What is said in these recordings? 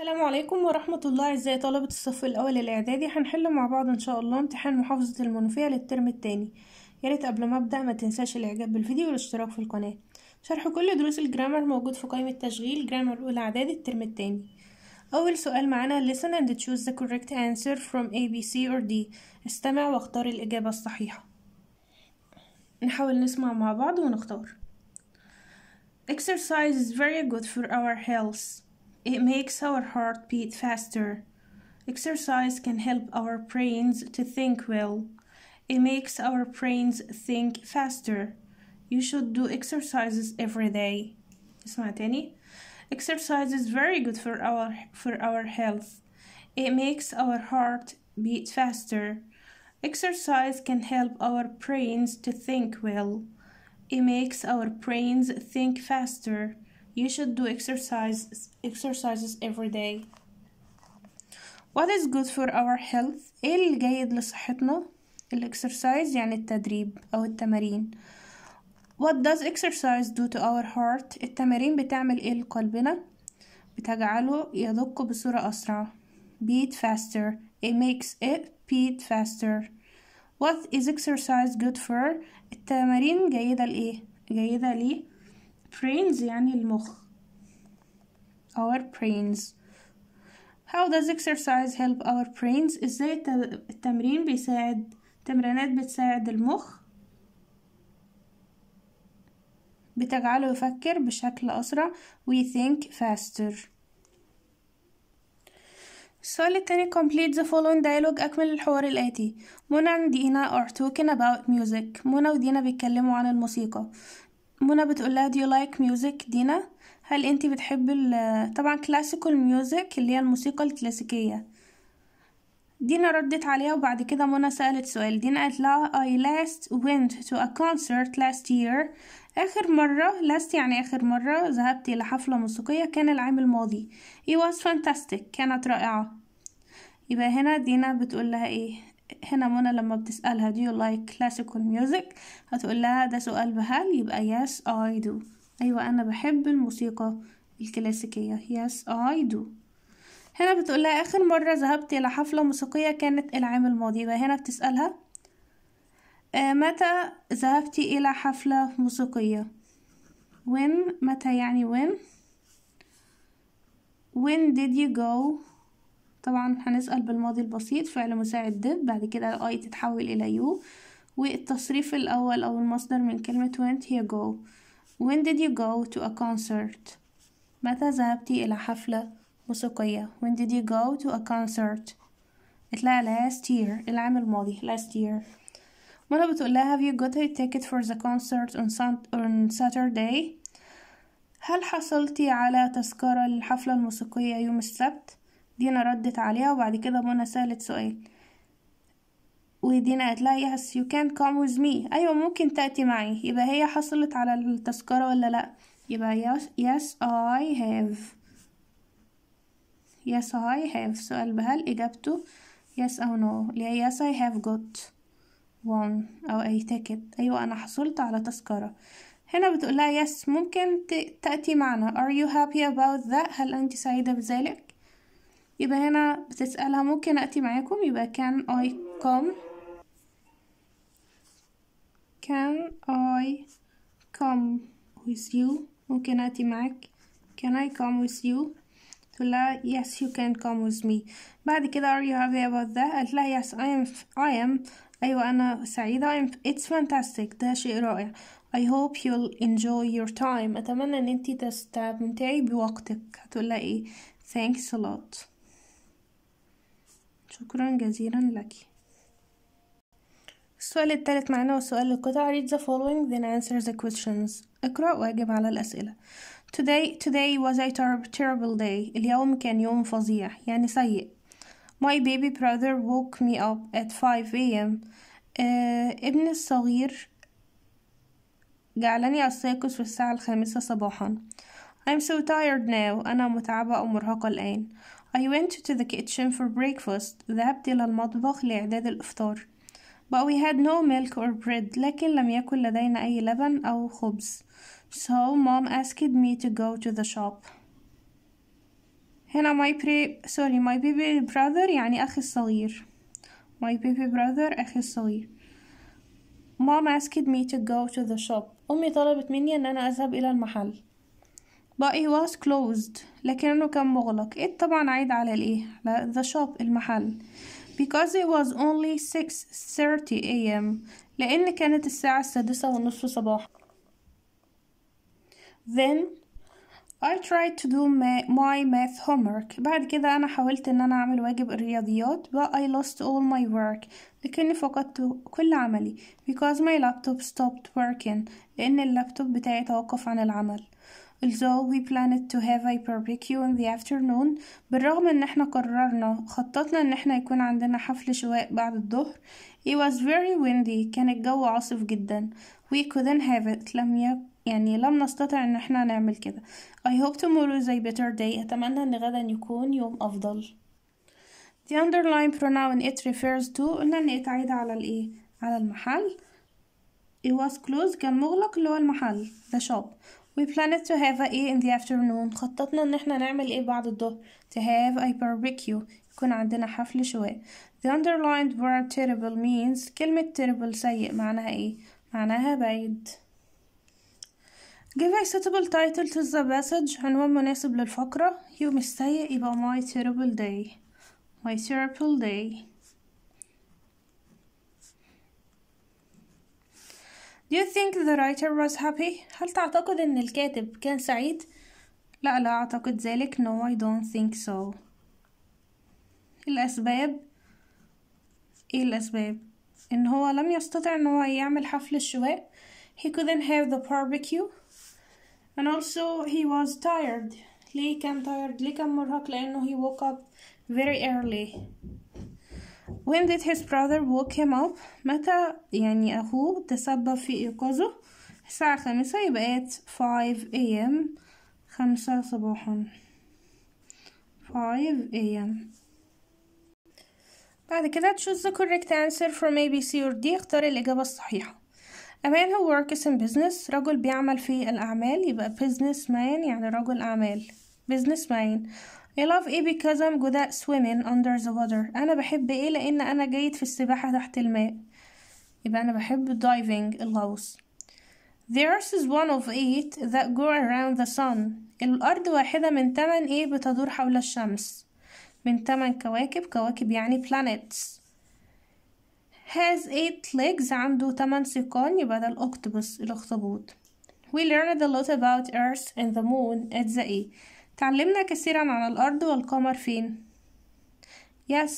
السلام عليكم ورحمة الله أعزائي طلبة الصف الأول الإعدادي هنحل مع بعض إن شاء الله امتحان محافظة المنوفية للترم التاني ياريت قبل ما أبدأ ما تنساش الإعجاب بالفيديو والاشتراك في القناة شرح كل دروس الجرامر موجود في قائمة تشغيل جرامر الأولى إعدادي الترم التاني أول سؤال معانا listen and choose the correct answer from A, B, C or D استمع واختار الإجابة الصحيحة نحاول نسمع مع بعض ونختار Exercise is very good for our health It makes our heart beat faster. Exercise can help our brains to think well. It makes our brains think faster. You should do exercises every day. not any? Exercise is very good for our for our health. It makes our heart beat faster. Exercise can help our brains to think well. It makes our brains think faster. You should do exercise, exercises every day. What is good for our health? ايه الجيد لصحتنا؟ الاكسرسايز يعني التدريب أو التمارين. What does exercise do to our heart? التمارين بتعمل ايه لقلبنا؟ بتجعله يدق بصورة أسرع. Beat faster. It makes it beat faster. What is exercise good for? التمارين جيدة لإيه؟ جيدة ليه؟ brains يعني المخ our brains how does exercise help our brains ازاي التمرين بيساعد التمرينات بتساعد المخ بتجعله يفكر بشكل أسرع we think faster السؤال التاني complete the following dialogue أكمل الحوار الآتي منى ودينا are talking about music منى ودينا بيتكلموا عن الموسيقى منى بتقولها لها دي لايك ميوزك دينا هل انت بتحبي طبعا كلاسيكال ميوزك اللي هي الموسيقى الكلاسيكيه دينا ردت عليها وبعد كده منى سألت سؤال دينا قالت لها I last went to a concert last year آخر مرة last يعني آخر مرة ذهبت إلى حفلة موسيقية كان العام الماضي It was fantastic كانت رائعة يبقى هنا دينا بتقول لها إيه هنا منى لما بتسألها do you like classical music هتقول لها ده سؤال بهل يبقى yes I do أيوة أنا بحب الموسيقى الكلاسيكية yes I do هنا بتقول لها آخر مرة ذهبت إلى حفلة موسيقية كانت العام الماضي يبقى هنا بتسألها آه، متى ذهبت إلى حفلة موسيقية when متى يعني when when did you go طبعا هنسأل بالماضي البسيط فعل مساعد did بعد كده I تتحول إلى you والتصريف الأول أو المصدر من كلمة went هي go when did you go to a concert متى ذهبتي إلى حفلة موسيقية when did you go to a concert اتلا last year العام الماضي last year مرة بتقول لها have you got a ticket for the concert on, on Saturday هل حصلتي على تذكرة للحفلة الموسيقية يوم السبت دينا ردت عليها وبعد كده منى سألت سؤال ودينا قالت لها يس يو كان come with مي أيوة ممكن تأتي معي يبقى هي حصلت على التذكرة ولا لأ يبقى يس يس اي هاف يس اي هاف سؤال بهل إجابته يس أو نو no يس اي هاف جوت وان أو أي تيكت أيوة أنا حصلت على تذكرة هنا بتقولها يس ممكن تأتي معنا ار يو هابي اباوت ذات هل أنت سعيدة بذلك يبقى هنا بتسألها ممكن أتي معاكم يبقى can I come can I come with you ممكن أتي معك can I come with you تقول لها yes you can come with me بعد كده are you happy about that قالت لها yes I am I am أيوة أنا سعيدة I'm, it's fantastic ده شيء رائع I hope you'll enjoy your time أتمنى إن أنتي تستمتعي بوقتك هتقولها إيه thanks a lot شكرا جزيلا لك السؤال الثالث معنا وسؤال القطع read the following then answer the questions اقرأ واجب على الأسئلة today today was a terrible day اليوم كان يوم فظيع يعني سيء my baby brother woke me up at 5 a.m. uh, آه، ابني الصغير جعلني أستيقظ في الساعة الخامسة صباحا I'm so tired now أنا متعبة أو مرهقة الآن I went to the kitchen for breakfast ذهبت إلى المطبخ لإعداد الإفطار But we had no milk or bread لكن لم يكن لدينا أي لبن أو خبز So mom asked me to go to the shop هنا my pre sorry my baby brother يعني أخي الصغير my baby brother أخي الصغير mom asked me to go to the shop أمي طلبت مني أن أنا أذهب إلى المحل بقى واز was closed لكنه كان مغلق ايه طبعا عايد على الايه على the shop المحل because it was only 6.30 am لأن كانت الساعة السادسة والنصف صباحا then I tried to do my math homework بعد كذا أنا حاولت إن أنا أعمل واجب الرياضيات but I lost all my work لكني فقدت كل عملي because my laptop stopped working لأن اللابتوب بتاعي توقف عن العمل although we planned to have a barbecue in the afternoon بالرغم ان احنا قررنا خططنا ان احنا يكون عندنا حفل شواء بعد الظهر it was very windy كان الجو عاصف جدا we couldn't have it لم يعني لم نستطع ان احنا نعمل كده I hope tomorrow is a better day اتمنى ان غدا يكون يوم افضل The underlying pronoun it refers to قلنا ان اتعيد على الايه على المحل It was closed كان مغلق اللي هو المحل the shop We planned to have a in the afternoon خططنا ان احنا نعمل ايه بعد الظهر To have a barbecue يكون عندنا حفل شواء The underlined word terrible means كلمة terrible سيء معناها ايه معناها بعيد Give a suitable title to the message عنوان مناسب للفقرة يوم السيء يبقى my terrible day my terrible day Do you think the writer was happy? هل تعتقد أن الكاتب كان سعيد؟ لا لا أعتقد ذلك No I don't think so الأسباب إيه الأسباب؟ إن هو لم يستطع أن هو يعمل حفل الشواء He couldn't have the barbecue and also he was tired ليه كان tired ليه كان مرهق لأنه he woke up very early when did his brother woke him up متى يعني أخوه تسبب في إيقاظه الساعة خمسة يبقى at 5 a.m. خمسة صباحا 5 a.m. بعد كده choose the correct answer from A, B, C or D اختار الإجابة الصحيحة أمان هو workers in business رجل بيعمل في الأعمال يبقى بيزنس مان يعني رجل أعمال بيزنس مان I love A because I'm good at swimming under the water أنا بحب إيه لأن أنا جيد في السباحة تحت الماء يبقى أنا بحب diving الغوص The earth is one of eight that go around the sun الأرض واحدة من تمن إيه بتدور حول الشمس من تمن كواكب كواكب يعني planets has eight legs عنده 8 سيقان يبقى ده الأكتوبوس الأخطبوط we learned a lot about earth and the moon at the A e. تعلمنا كثيرا عن الأرض والقمر فين؟ yes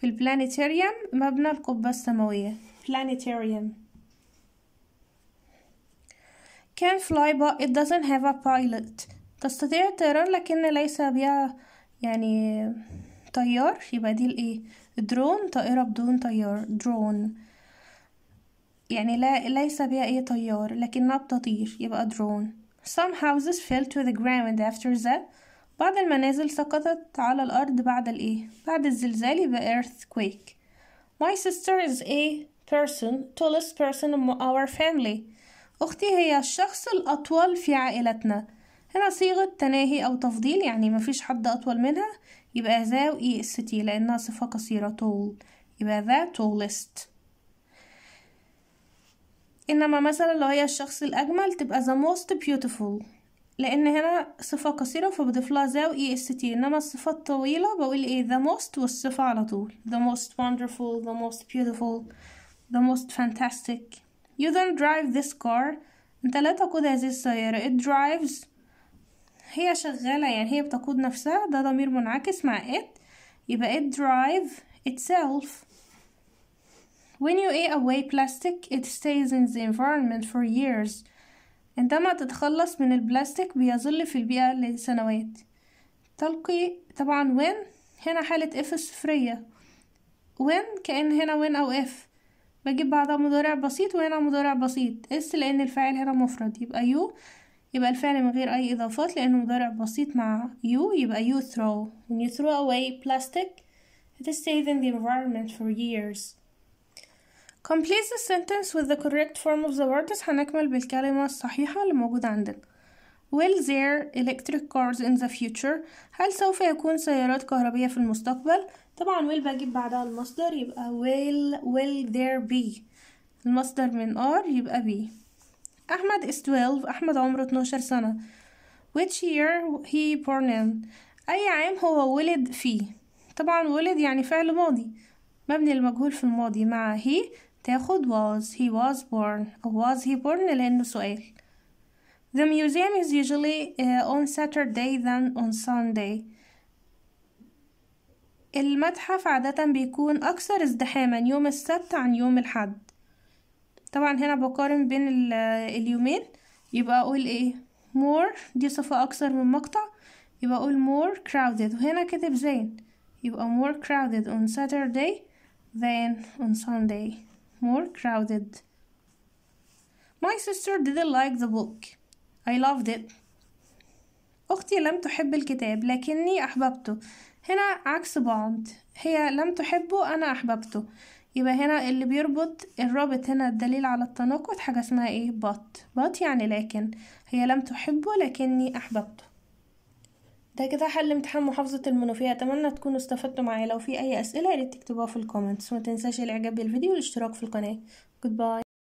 في البلانيتاريوم مبنى القبة السماوية planetarium can fly but it doesn't have a pilot تستطيع الطيران لكن ليس بها يعني طيار يبقى دي الايه e. درون طائرة بدون طيار درون يعني لا ليس بها أي طيار لكنها بتطير يبقى درون Some houses fell to the ground after that بعض المنازل سقطت على الأرض بعد الإيه؟ بعد الزلزال يبقى earthquake My sister is a person tallest person in our family أختي هي الشخص الأطول في عائلتنا هنا صيغة تناهي أو تفضيل يعني مفيش حد أطول منها يبقى ذا اي اس تي لأنها صفة قصيرة طول يبقى ذا تولست إنما مثلا لو هي الشخص الأجمل تبقى the most beautiful لأن هنا صفة قصيرة فبضيف لها ذا اي اس تي إنما الصفة الطويلة بقول إيه the most والصفة على طول the most wonderful the most beautiful the most fantastic يو دونت درايف ذس كار أنت لا تقود هذه السيارة it drives هي شغالة يعني هي بتقود نفسها ده ضمير منعكس مع it يبقى it drive itself when you eat away plastic it stays in the environment for years عندما تتخلص من البلاستيك بيظل في البيئة لسنوات تلقي طبعا when هنا حالة اف الصفرية when كأن هنا when أو اف بجيب بعدها مضارع بسيط وهنا مضارع بسيط اس لأن الفاعل هنا مفرد يبقى you يبقى الفعل من غير أي إضافات لأنه مضارع بسيط مع you يبقى you throw when you throw away plastic it stays in the environment for years complete the sentence with the correct form of the words هنكمل بالكلمة الصحيحة اللي موجودة عندنا will there electric cars in the future هل سوف يكون سيارات كهربية في المستقبل طبعا will بجيب بعدها المصدر يبقى will will there be المصدر من are يبقى be أحمد is 12 أحمد عمره 12 سنة which year he born in أي عام هو ولد فيه طبعا ولد يعني فعل ماضي مبني المجهول في الماضي مع he تاخد was he was born أو was he born لأنه سؤال The museum is usually uh, on Saturday than on Sunday. المتحف عادة بيكون أكثر ازدحاما يوم السبت عن يوم الحد طبعا هنا بقارن بين اليومين يبقى اقول ايه more دي صفة اكثر من مقطع يبقى اقول more crowded وهنا كاتب زين يبقى more crowded on Saturday than on Sunday more crowded my sister didn't like the book I loved it أختي لم تحب الكتاب لكني أحببته هنا عكس بعض هي لم تحبه أنا أحببته يبقى هنا اللي بيربط الرابط هنا الدليل على التناقض حاجة اسمها ايه بط بط يعني لكن هي لم تحبه لكني أحببته ده كده حل امتحان محافظة المنوفية أتمنى تكونوا استفدتوا معايا لو في أي أسئلة ريت تكتبوها في الكومنتس وما تنساش الإعجاب بالفيديو والاشتراك في القناة جود باي